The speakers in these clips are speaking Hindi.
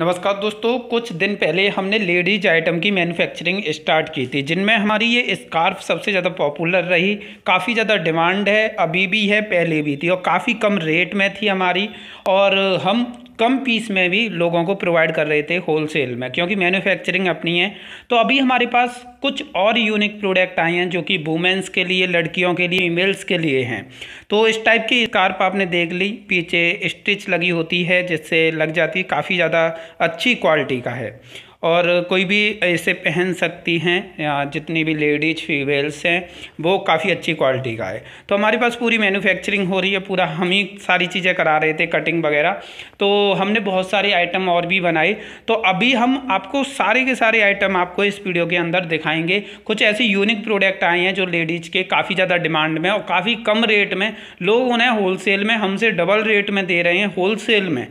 नमस्कार दोस्तों कुछ दिन पहले हमने लेडीज आइटम की मैन्युफैक्चरिंग स्टार्ट की थी जिनमें हमारी ये स्कार्फ सबसे ज़्यादा पॉपुलर रही काफ़ी ज़्यादा डिमांड है अभी भी है पहले भी थी और काफ़ी कम रेट में थी हमारी और हम कम पीस में भी लोगों को प्रोवाइड कर रहे थे होलसेल में क्योंकि मैन्युफैक्चरिंग अपनी है तो अभी हमारे पास कुछ और यूनिक प्रोडक्ट आए हैं जो कि वुमेंस के लिए लड़कियों के लिए मेल्स के लिए हैं तो इस टाइप की स्कार्प आपने देख ली पीछे स्टिच लगी होती है जिससे लग जाती काफ़ी ज़्यादा अच्छी क्वालिटी का है और कोई भी ऐसे पहन सकती हैं जितनी भी लेडीज फीमेल्स हैं वो काफ़ी अच्छी क्वालिटी का है तो हमारे पास पूरी मैन्युफैक्चरिंग हो रही है पूरा हम ही सारी चीज़ें करा रहे थे कटिंग वगैरह तो हमने बहुत सारे आइटम और भी बनाए तो अभी हम आपको सारे के सारे आइटम आपको इस वीडियो के अंदर दिखाएंगे कुछ ऐसे यूनिक प्रोडक्ट आए हैं जो लेडीज़ के काफ़ी ज़्यादा डिमांड में और काफ़ी कम रेट में लोग उन्हें होलसेल में हमसे डबल रेट में दे रहे हैं होलसेल में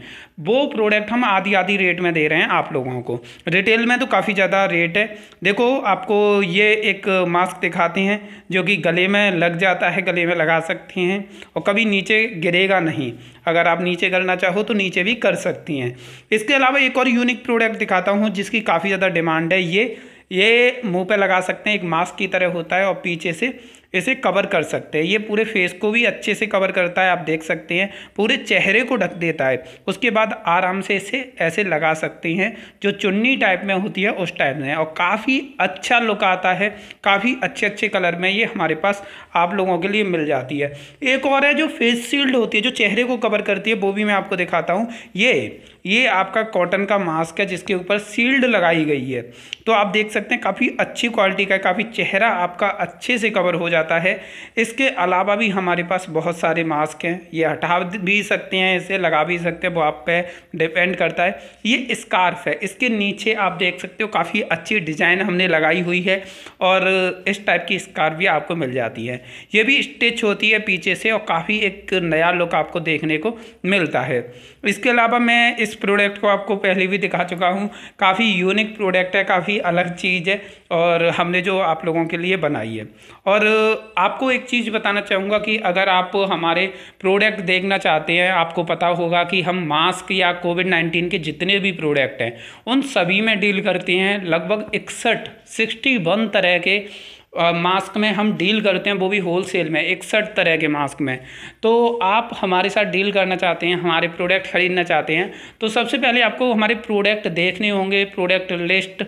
वो प्रोडक्ट हम आधी आधी रेट में दे रहे हैं आप लोगों को रिटेल में तो काफ़ी ज़्यादा रेट है देखो आपको ये एक मास्क दिखाते हैं जो कि गले में लग जाता है गले में लगा सकती हैं और कभी नीचे गिरेगा नहीं अगर आप नीचे करना चाहो तो नीचे भी कर सकती हैं इसके अलावा एक और यूनिक प्रोडक्ट दिखाता हूँ जिसकी काफ़ी ज़्यादा डिमांड है ये ये मुँह पर लगा सकते हैं एक मास्क की तरह होता है और पीछे से इसे कवर कर सकते हैं ये पूरे फेस को भी अच्छे से कवर करता है आप देख सकते हैं पूरे चेहरे को ढक देता है उसके बाद आराम से इसे ऐसे लगा सकते हैं जो चुन्नी टाइप में होती है उस टाइप में और काफ़ी अच्छा लुक आता है काफ़ी अच्छे अच्छे कलर में ये हमारे पास आप लोगों के लिए मिल जाती है एक और है जो फेस शील्ड होती है जो चेहरे को कवर करती है वो भी मैं आपको दिखाता हूँ ये ये आपका कॉटन का मास्क है जिसके ऊपर सील्ड लगाई गई है तो आप देख सकते हैं काफ़ी अच्छी क्वालिटी का काफ़ी चेहरा आपका अच्छे से कवर हो जाता है इसके अलावा भी हमारे पास बहुत सारे मास्क हैं ये हटा भी सकते हैं इसे लगा भी सकते हैं वो आप पे डिपेंड करता है ये स्कार्फ है इसके नीचे आप देख सकते हो काफ़ी अच्छी डिज़ाइन हमने लगाई हुई है और इस टाइप की स्कार्फ भी आपको मिल जाती है ये भी स्टिच होती है पीछे से और काफ़ी एक नया लुक आपको देखने को मिलता है इसके अलावा मैं इस प्रोडक्ट को आपको पहले भी दिखा चुका हूँ काफ़ी यूनिक प्रोडक्ट है काफ़ी अलग चीज़ है और हमने जो आप लोगों के लिए बनाई है और आपको एक चीज़ बताना चाहूँगा कि अगर आप हमारे प्रोडक्ट देखना चाहते हैं आपको पता होगा कि हम मास्क या कोविड नाइन्टीन के जितने भी प्रोडक्ट हैं उन सभी में डील करते हैं लगभग इकसठ सिक्सटी वन तरह के मास्क में हम डील करते हैं वो भी होल सेल में इकसठ तरह के मास्क में तो आप हमारे साथ डील करना चाहते हैं हमारे प्रोडक्ट ख़रीदना चाहते हैं तो सबसे पहले आपको हमारे प्रोडक्ट देखने होंगे प्रोडक्ट लिस्ट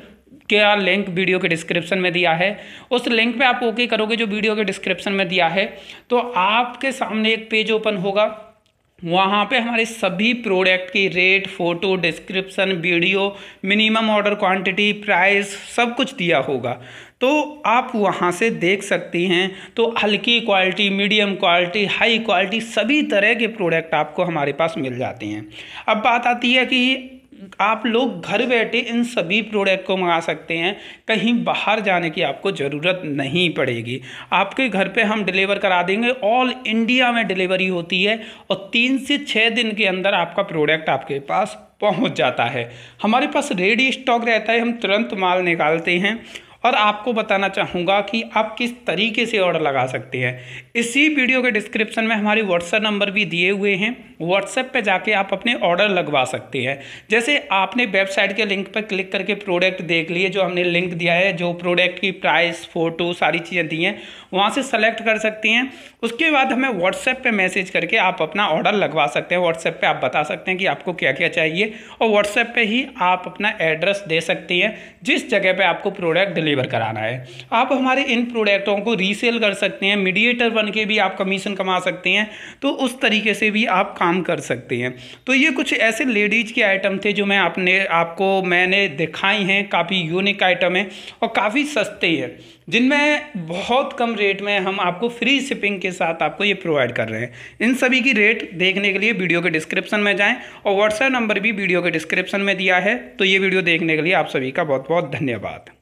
क्या लिंक वीडियो के डिस्क्रिप्शन में दिया है उस लिंक पे आप ओके करोगे जो वीडियो के डिस्क्रिप्शन में दिया है तो आपके सामने एक पेज ओपन होगा वहाँ पे हमारे सभी प्रोडक्ट की rate photo description video minimum order quantity price सब कुछ दिया होगा तो आप वहाँ से देख सकती हैं तो हल्की quality medium quality high quality सभी तरह के प्रोडक्ट आपको हमारे पास मिल जाते हैं अब बात आती है कि आप लोग घर बैठे इन सभी प्रोडक्ट को मंगा सकते हैं कहीं बाहर जाने की आपको ज़रूरत नहीं पड़ेगी आपके घर पे हम डिलीवर करा देंगे ऑल इंडिया में डिलीवरी होती है और तीन से छः दिन के अंदर आपका प्रोडक्ट आपके पास पहुंच जाता है हमारे पास रेडी स्टॉक रहता है हम तुरंत माल निकालते हैं और आपको बताना चाहूँगा कि आप किस तरीके से ऑर्डर लगा सकते हैं इसी वीडियो के डिस्क्रिप्शन में हमारे व्हाट्सएप नंबर भी दिए हुए हैं व्हाट्सएप पे जाके आप अपने ऑर्डर लगवा सकते हैं जैसे आपने वेबसाइट के लिंक पर क्लिक करके प्रोडक्ट देख लिए जो हमने लिंक दिया है जो प्रोडक्ट की प्राइस फ़ोटो सारी चीज़ें दी हैं वहाँ से सेलेक्ट कर सकती हैं उसके बाद हमें व्हाट्सएप पर मैसेज करके आप अपना ऑर्डर लगवा सकते हैं व्हाट्सएप पर आप बता सकते हैं कि आपको क्या क्या चाहिए और व्हाट्सएप पर ही आप अपना एड्रेस दे सकती हैं जिस जगह पर आपको प्रोडक्ट डिलीवर कराना है आप हमारे इन प्रोडक्टों को रीसेल कर सकते हैं मीडिएटर बन के भी आप कमीशन कमा सकते हैं तो उस तरीके से भी आप काम काम कर सकती हैं तो ये कुछ ऐसे लेडीज़ के आइटम थे जो मैं आपने आपको मैंने दिखाई हैं काफ़ी यूनिक आइटम हैं और काफ़ी सस्ते हैं जिनमें बहुत कम रेट में हम आपको फ्री शिपिंग के साथ आपको ये प्रोवाइड कर रहे हैं इन सभी की रेट देखने के लिए वीडियो के डिस्क्रिप्शन में जाएं और व्हाट्सएप नंबर भी वीडियो के डिस्क्रिप्शन में दिया है तो ये वीडियो देखने के लिए आप सभी का बहुत बहुत धन्यवाद